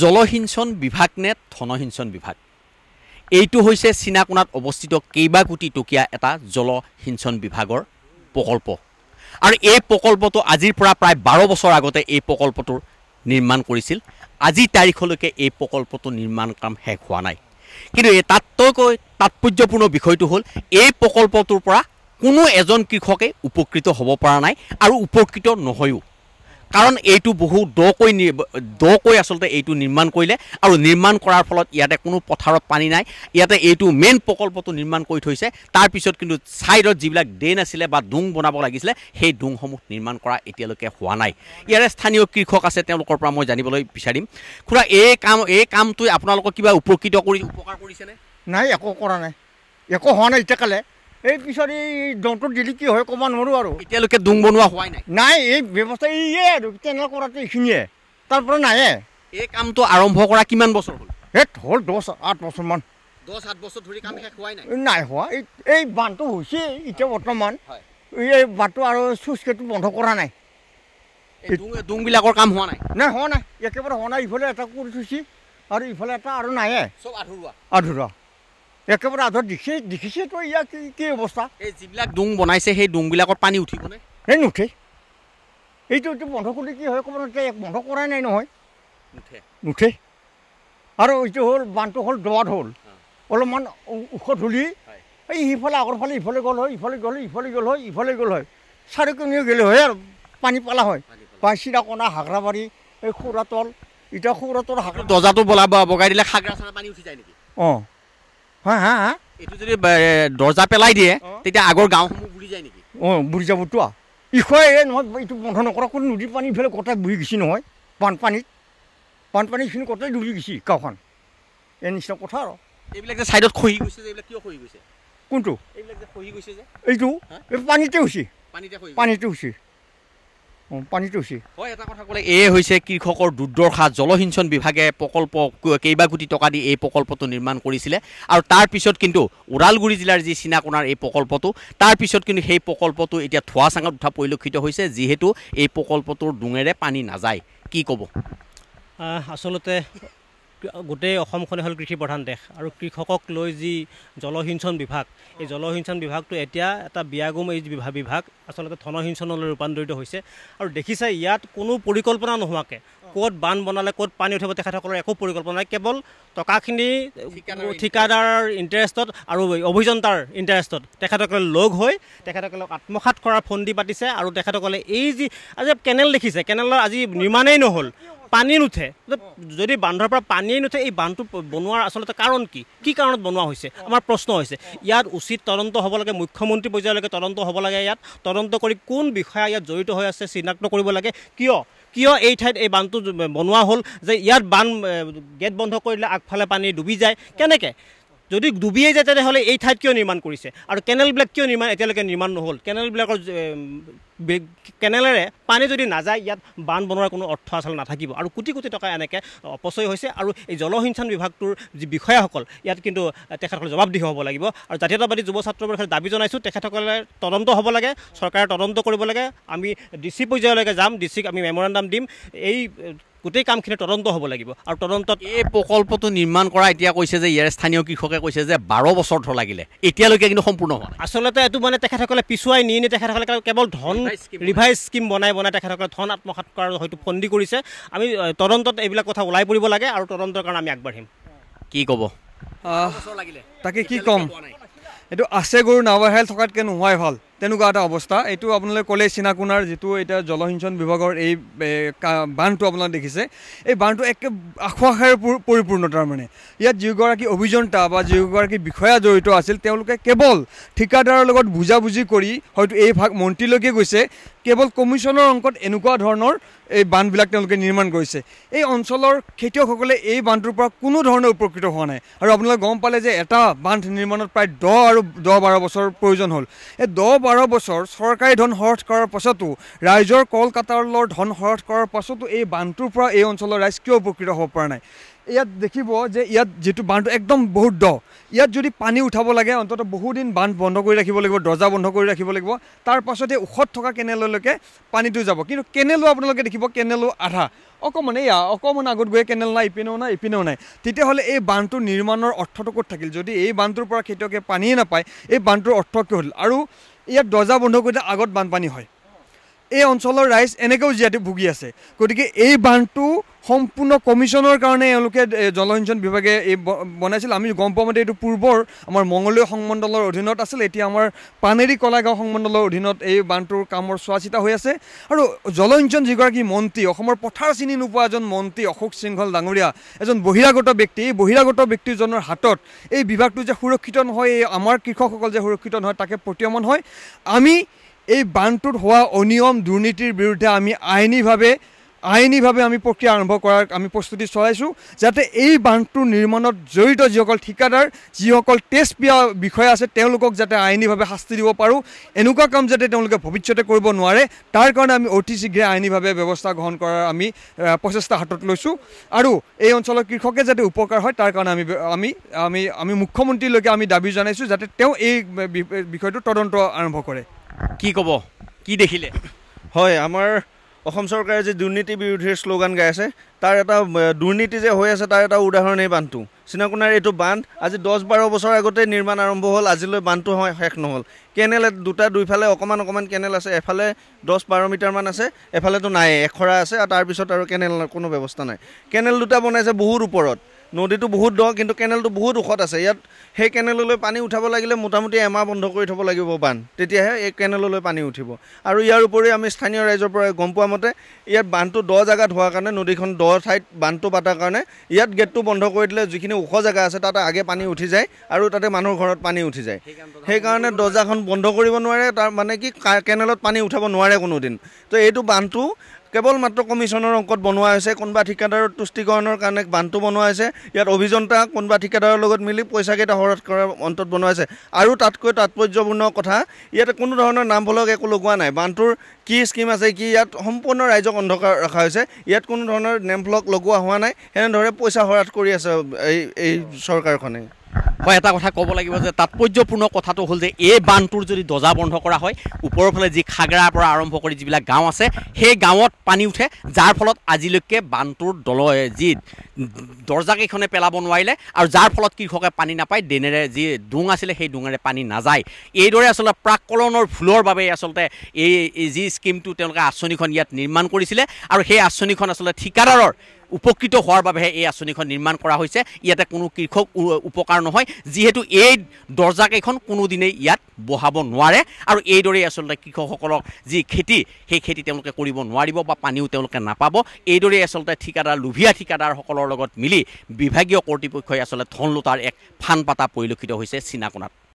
জলসিঞ্চন বিভাগ নে ধনসিঞ্চন বিভাগ এইটো হৈছে চিনাকোণাত অৱস্থিত কেইবা কোটি টকীয়া এটা জলসিঞ্চন বিভাগৰ প্ৰকল্প আৰু এই প্ৰকল্পটো আজিৰ পৰা প্ৰায় বাৰ বছৰ আগতে এই প্ৰকল্পটোৰ নিৰ্মাণ কৰিছিল আজি তাৰিখলৈকে এই প্ৰকল্পটো নিৰ্মাণ কাম শেষ হোৱা নাই কিন্তু এই তাতকৈ তাৎপৰ্যপূৰ্ণ বিষয়টো হ'ল এই প্ৰকল্পটোৰ পৰা কোনো এজন কৃষকেই উপকৃত হ'ব পৰা নাই আৰু উপকৃত নহয়ো কাৰণ এইটো বহু দকৈ দকৈ আচলতে এইটো নিৰ্মাণ কৰিলে আৰু নিৰ্মাণ কৰাৰ ফলত ইয়াতে কোনো পথাৰত পানী নাই ইয়াতে এইটো মেইন প্ৰকল্পটো নিৰ্মাণ কৰি থৈছে তাৰপিছত কিন্তু ছাইডত যিবিলাক ড্ৰেইন আছিলে বা ডোং বনাব লাগিছিলে সেই ডোংসমূহ নিৰ্মাণ কৰা এতিয়ালৈকে হোৱা নাই ইয়াৰে স্থানীয় কৃষক আছে তেওঁলোকৰ পৰা মই জানিবলৈ বিচাৰিম খুৰা এই কাম এই কামটোৱে আপোনালোকক কিবা উপকৃত কৰি উপকাৰ কৰিছেনে নাই একো কৰা নাই একো হোৱা নাই এতিয়া কালে এই পিছত এই দমটোত দিলে কি হয় ক'ব নোৱাৰো আৰু এতিয়ালৈকে দোং বনোৱা হোৱাই নাই নাই এই ব্যৱস্থা এইয়ে আৰু কেনে কৰাটো এইখিনিয়ে তাৰ পৰা নাহে এই কামটো আৰম্ভ কৰা কিমান বছৰ হ'ল হে হ'ল দহ আঠ বছৰমান দহ আঠ বছৰ ধৰি কাম শেষ হোৱাই নাই নাই হোৱা এই এই বান্ধটো হৈছে এতিয়া বৰ্তমান এই বান্ধটো আৰু চুইচকেটটো বন্ধ কৰা নাই দোংবিলাকৰ কাম হোৱা নাই নাই হোৱা নাই একেবাৰে হোৱা নাই ইফালে এটা কৰি থৈছে আৰু ইফালে এটা আৰু নাহে আধৰুৱা একেবাৰে আধাৰ দেখিছে তই ইয়াৰ কি কি অৱস্থা এই যিবিলাক ডোং বনাইছে সেই ডোংবিলাকত পানী উঠিবনে এই নুঠে এইটো এইটো বন্ধ কৰিলে কি হয় ক'ব নোৱাৰে বন্ধ কৰাই নাই নহয় নুঠে নুঠে আৰু এইটো হ'ল বানটো হ'ল দবাত হ'ল অলপমান ওখ ধূলি এই সিফালে আগৰ ফালে ইফালে গ'ল হয় ইফালে গ'ল ইফালে গ'ল হয় ইফালে গ'ল হয় চাৰি চাৰিকোণীয় গ'লে হয় আৰু পানী পালা হয় বা চিৰা কণা হাগৰাবাৰী এই খুৰাতল এতিয়া খুৰাতল হাগৰা দৰ্জাটো বলা বগাই দিলে হাগৰা পানী উঠি যায় নেকি অঁ হয় হা এইটো যদি দৰ্জা পেলাই দিয়ে তেতিয়া আগৰ গাঁওসমূহ বুৰি যায় নেকি অঁ বুৰি যাবতো ইখোৱাই নহয় এইটো বন্ধ নকৰা কোনো নদীৰ পানী ফেলে কটাই বহি গৈছে নহয় বানপানীত বানপানীখিনি কটাই ডুবি গৈছে গাঁওখন এই নিচিনা কথা আৰু এইবিলাক যে ছাইডত খহি গৈছে যে এইবিলাক কিয় খহি গৈছে কোনটো এইবিলাক যে খহি গৈছে যে এইটো পানীতে হৈছে পানীতে পানীতে হৈছে এয়ে হৈছে কৃষকৰ দুৰ্দশা জলসিঞ্চন বিভাগে প্ৰকল্প কেইবা কোটি টকা দি এই প্ৰকল্পটো নিৰ্মাণ কৰিছিলে আৰু তাৰপিছত কিন্তু ওদালগুৰি জিলাৰ যি চিনাকোণাৰ এই প্ৰকল্পটো তাৰপিছত কিন্তু সেই প্ৰকল্পটো এতিয়া ধোৱাচাঙত উঠা পৰিলক্ষিত হৈছে যিহেতু এই প্ৰকল্পটোৰ ডোঙেৰে পানী নাযায় কি ক'ব আচলতে গোটেই অসমখনেই হ'ল কৃষি প্ৰধান দেশ আৰু কৃষকক লৈ যি জলসিঞ্চন বিভাগ এই জলসিঞ্চন বিভাগটো এতিয়া এটা বিয়াগম এই বিভাগ বিভাগ আচলতে ধনসিঞ্চনলৈ ৰূপান্তৰিত হৈছে আৰু দেখিছে ইয়াত কোনো পৰিকল্পনা নোহোৱাকৈ ক'ত বান্ধ বনালে ক'ত পানী উঠাব তেখেতসকলৰ একো পৰিকল্পনা নাই কেৱল টকাখিনি ঠিকাদাৰৰ ইণ্টাৰেষ্টত আৰু অভিযন্তাৰ ইণ্টাৰেষ্টত তেখেতসকলে লগ হৈ তেখেতসকলক আত্মসাত কৰাৰ ফন্দি পাতিছে আৰু তেখেতসকলে এই যি আজি কেনেল দেখিছে কেনেলৰ আজি নিৰ্মাণেই নহ'ল পানী নুঠে যদি বান্ধৰ পৰা পানীয়ে নুঠে এই বান্ধটো বনোৱাৰ আচলতে কাৰণ কি কি কাৰণত বনোৱা হৈছে আমাৰ প্ৰশ্ন হৈছে ইয়াত উচিত তদন্ত হ'ব লাগে মুখ্যমন্ত্ৰী পৰ্যায়লৈকে তদন্ত হ'ব লাগে ইয়াত তদন্ত কৰি কোন বিষয়া ইয়াত জড়িত হৈ আছে চিনাক্ত কৰিব লাগে কিয় কিয় এই ঠাইত এই বান্ধটো বনোৱা হ'ল যে ইয়াত বান্ধ গেট বন্ধ কৰিলে আগফালে পানী ডুবি যায় কেনেকৈ যদি ডুবিয়ে যায় তেতিয়াহ'লে এই ঠাইত কিয় নিৰ্মাণ কৰিছে আৰু কেনেলবিলাক কিয় নিৰ্মাণ এতিয়ালৈকে নিৰ্মাণ নহ'ল কেনেলবিলাকৰ কেনেলেৰে পানী যদি নাযায় ইয়াত বান বনোৱাৰ কোনো অৰ্থ আচলতে নাথাকিব আৰু কোটি কোটি টকা এনেকৈ অপচয় হৈছে আৰু এই জলসিঞ্চন বিভাগটোৰ যি বিষয়াসকল ইয়াত কিন্তু তেখেতসকলে জবাবদিহি হ'ব লাগিব আৰু জাতীয়তাবাদী যুৱ ছাত্ৰবৰ্গৰ দাবী জনাইছোঁ তেখেতসকলে তদন্ত হ'ব লাগে চৰকাৰে তদন্ত কৰিব লাগে আমি ডি চি পৰ্যায়লৈকে যাম ডি চিক আমি মেমৰেণ্ডাম দিম এই গোটেই কামখিনি তদন্ত হ'ব লাগিব আৰু তদন্তত এই প্ৰকল্পটো নিৰ্মাণ কৰা এতিয়া কৈছে যে ইয়াৰ স্থানীয় কৃষকে কৈছে যে বাৰ বছৰ ধৰ লাগিলে এতিয়ালৈকে কিন্তু সম্পূৰ্ণ হোৱা আচলতে এইটো মানে তেখেতসকলে পিছুৱাই নি নি তেখেতসকলে কেৱল ধন ৰিভাইজ স্কিম বনাই বনাই তেখেতসকলে ধন আত্মসাত কৰাৰ হয়তো ফন্দি কৰিছে আমি তদন্তত এইবিলাক কথা ওলাই পৰিব লাগে আৰু তদন্তৰ কাৰণে আমি আগবাঢ়িম কি ক'ব তাকে কি ক'ম এইটো আছে গৰু নাৱাহেল থকাতকৈ নোহোৱাই ভাল তেনেকুৱা এটা অৱস্থা এইটো আপোনালোকে ক'লে চিনাকোনাৰ যিটো এতিয়া জলসিঞ্চন বিভাগৰ এই বান্ধটো আপোনালোকে দেখিছে এই বান্ধটো একে আখোৱাখাইৰ পৰিপূৰ্ণ তাৰমানে ইয়াত যিগৰাকী অভিযন্তা বা যিগৰাকী বিষয়া জড়িত আছিল তেওঁলোকে কেৱল ঠিকাদাৰৰ লগত বুজাবুজি কৰি হয়তো এই ভাগ মন্ত্ৰীলৈকে গৈছে কেৱল কমিশ্যনৰ অংকত এনেকুৱা ধৰণৰ এই বান্ধবিলাক তেওঁলোকে নিৰ্মাণ কৰিছে এই অঞ্চলৰ খেতিয়কসকলে এই বান্ধটোৰ পৰা কোনো ধৰণে উপকৃত হোৱা নাই আৰু আপোনালোকে গম পালে যে এটা বান্ধ নিৰ্মাণত প্ৰায় দহ আৰু দহ বাৰ বছৰ প্ৰয়োজন হ'ল এই দহ বাৰ বছৰ চৰকাৰী ধন সৰহ কৰাৰ পাছতো ৰাইজৰ কলকাতালৰ ধন সৰহ কৰাৰ পাছতো এই বান্ধটোৰ পৰা এই অঞ্চলৰ ৰাইজ কিয় উপকৃত হ'ব পৰা নাই ইয়াত দেখিব যে ইয়াত যিটো বান্ধটো একদম বহুত দ ইয়াত যদি পানী উঠাব লাগে অন্ততঃ বহুদিন বান্ধ বন্ধ কৰি ৰাখিব লাগিব দৰ্জা বন্ধ কৰি ৰাখিব লাগিব তাৰ পাছতে ওখত থকা কেনেললৈকে পানীটো যাব কিন্তু কেনেলো আপোনালোকে দেখিব কেনেলো আধা অকণমান এয়া অকণমান আগত গৈ কেনেল নাই ইপিনেও নাই ইপিনেও নাই তেতিয়াহ'লে এই বান্ধটো নিৰ্মাণৰ অৰ্থটো ক'ত থাকিল যদি এই বান্ধটোৰ পৰা খেতিয়কে পানীয়ে নাপায় এই বান্ধটোৰ অৰ্থ কি হ'ল আৰু ইয়াৰ দৰ্জা বন্ধ কৰি দিলে আগত বানপানী হয় এই অঞ্চলৰ ৰাইজ এনেকৈও জীয়াতি ভুগি আছে গতিকে এই বান্ধটো সম্পূৰ্ণ কমিশ্যনৰ কাৰণে এওঁলোকে জলসিঞ্চন বিভাগে এই বনাইছিল আমি গম পোৱা মতে এইটো পূৰ্বৰ আমাৰ মঙলীয় সংমণ্ডলৰ অধীনত আছিল এতিয়া আমাৰ পানেৰী কলাগাঁও সংমণ্ডলৰ অধীনত এই বান্ধটোৰ কামৰ চোৱা চিতা হৈ আছে আৰু জলসিঞ্চন যিগৰাকী মন্ত্ৰী অসমৰ পথাৰ চিনি নোপোৱা এজন মন্ত্ৰী অশোক সিংঘল ডাঙৰীয়া এজন বহিৰাগত ব্যক্তি এই বহিৰাগত ব্যক্তিজনৰ হাতত এই বিভাগটো যে সুৰক্ষিত নহয় এই আমাৰ কৃষকসকল যে সুৰক্ষিত নহয় তাকে প্ৰতীয়মান হয় আমি এই বানটোত হোৱা অনিয়ম দুৰ্নীতিৰ বিৰুদ্ধে আমি আইনীভাৱে আইনীভাৱে আমি প্ৰক্ৰিয়া আৰম্ভ কৰাৰ আমি প্ৰস্তুতি চলাইছোঁ যাতে এই বান্ধটোৰ নিৰ্মাণত জড়িত যিসকল ঠিকাদাৰ যিসকল তেজপিয়া বিষয়া আছে তেওঁলোকক যাতে আইনীভাৱে শাস্তি দিব পাৰোঁ এনেকুৱা কাম যাতে তেওঁলোকে ভৱিষ্যতে কৰিব নোৱাৰে তাৰ কাৰণে আমি অতি শীঘ্ৰে আইনীভাৱে ব্যৱস্থা গ্ৰহণ কৰাৰ আমি প্ৰচেষ্টা হাতত লৈছোঁ আৰু এই অঞ্চলৰ কৃষকে যাতে উপকাৰ হয় তাৰ কাৰণে আমি আমি আমি আমি মুখ্যমন্ত্ৰীলৈকে আমি দাবী জনাইছোঁ যাতে তেওঁ এই বিষয়টো তদন্ত আৰম্ভ কৰে কি ক'ব কি দেখিলে হয় আমাৰ অসম চৰকাৰে যে দুৰ্নীতি বিৰোধীৰ শ্লোগান গাই আছে তাৰ এটা দুৰ্নীতি যে হৈ আছে তাৰ এটা উদাহৰণ এই বান্ধটো চিনাকোণাৰ এইটো বান্ধ আজি দহ বাৰ বছৰ আগতে নিৰ্মাণ আৰম্ভ হ'ল আজিলৈ বান্ধটো হয় শেষ নহ'ল কেনেল দুটা দুইফালে অকণমান অকণমান কেনেল আছে এফালে দহ বাৰ মিটাৰমান আছে এফালেতো নাই এখৰা আছে আৰু তাৰপিছত আৰু কেনেল কোনো ব্যৱস্থা নাই কেনেল দুটা বনাইছে বহুত ওপৰত নদীটো বহুত দ কিন্তু কেনেলটো বহুত ওখত আছে ইয়াত সেই কেনেললৈ পানী উঠাব লাগিলে মোটামুটি এমাহ বন্ধ কৰি থ'ব লাগিব বান্ধ তেতিয়াহে এই কেনেললৈ পানী উঠিব আৰু ইয়াৰ উপৰিও আমি স্থানীয় ৰাইজৰ পৰা গম পোৱা মতে ইয়াত বান্ধটো দ জেগাত হোৱাৰ কাৰণে নদীখন দ ঠাইত বান্ধটো পাতাৰ কাৰণে ইয়াত গেটটো বন্ধ কৰি দিলে যিখিনি ওখ জেগা আছে তাত আগে পানী উঠি যায় আৰু তাতে মানুহৰ ঘৰত পানী উঠি যায় সেইকাৰণে দৰ্জাখন বন্ধ কৰিব নোৱাৰে তাৰ মানে কি কেনেলত পানী উঠাব নোৱাৰে কোনোদিন তো এইটো বান্ধটো কেৱল মাত্ৰ কমিশ্যনৰ অংকত বনোৱা হৈছে কোনোবা ঠিকাদাৰৰ তুষ্টিকৰণৰ কাৰণে বান্ধটো বনোৱা হৈছে ইয়াত অভিযন্তা কোনোবা ঠিকাদাৰৰ লগত মিলি পইচাকেইটা হৰত কৰাৰ অন্তত বনোৱা হৈছে আৰু তাতকৈ তাৎপৰ্যপূৰ্ণ কথা ইয়াতে কোনো ধৰণৰ নামফলক একো লগোৱা নাই বান্ধটোৰ কি স্কিম আছে কি ইয়াত সম্পূৰ্ণ ৰাইজক অন্ধকাৰ ৰখা হৈছে ইয়াত কোনো ধৰণৰ নেমফলক লগোৱা হোৱা নাই সেনেদৰে পইচা হৰাত কৰি আছে এই এই চৰকাৰখনে হয় এটা কথা ক'ব লাগিব যে তাৎপৰ্যপূৰ্ণ কথাটো হ'ল যে এই বান্ধটোৰ যদি দজা বন্ধ কৰা হয় ওপৰৰ ফালে যি খাগৰাৰ পৰা আৰম্ভ কৰি যিবিলাক গাঁও আছে সেই গাঁৱত পানী উঠে যাৰ ফলত আজিলৈকে বান্ধটোৰ দলয় যি দৰ্জাকেইখনে পেলাব নোৱাৰিলে আৰু যাৰ ফলত কৃষকে পানী নাপায় ডেনেৰে যি ডোং আছিলে সেই ডোঙেৰে পানী নাযায় এইদৰে আচলতে প্ৰাককলনৰ ভুলৰ বাবেই আচলতে এই যি স্কিমটো তেওঁলোকে আঁচনিখন ইয়াত নিৰ্মাণ কৰিছিলে আৰু সেই আঁচনিখন আচলতে ঠিকাদাৰৰ উপকৃত হোৱাৰ বাবেহে এই আঁচনিখন নিৰ্মাণ কৰা হৈছে ইয়াতে কোনো কৃষক উপকাৰ নহয় যিহেতু এই দৰ্জাকেইখন কোনোদিনেই ইয়াত বহাব নোৱাৰে আৰু এইদৰেই আচলতে কৃষকসকলক যি খেতি সেই খেতি তেওঁলোকে কৰিব নোৱাৰিব বা পানীও তেওঁলোকে নাপাব এইদৰেই আচলতে ঠিকাদাৰ লোভীয়া ঠিকাদাৰসকলৰ লগত মিলি বিভাগীয় কৰ্তৃপক্ষই আচলতে ধন লোটাৰ এক ফান পাতা পৰিলক্ষিত হৈছে চিনাকোণাত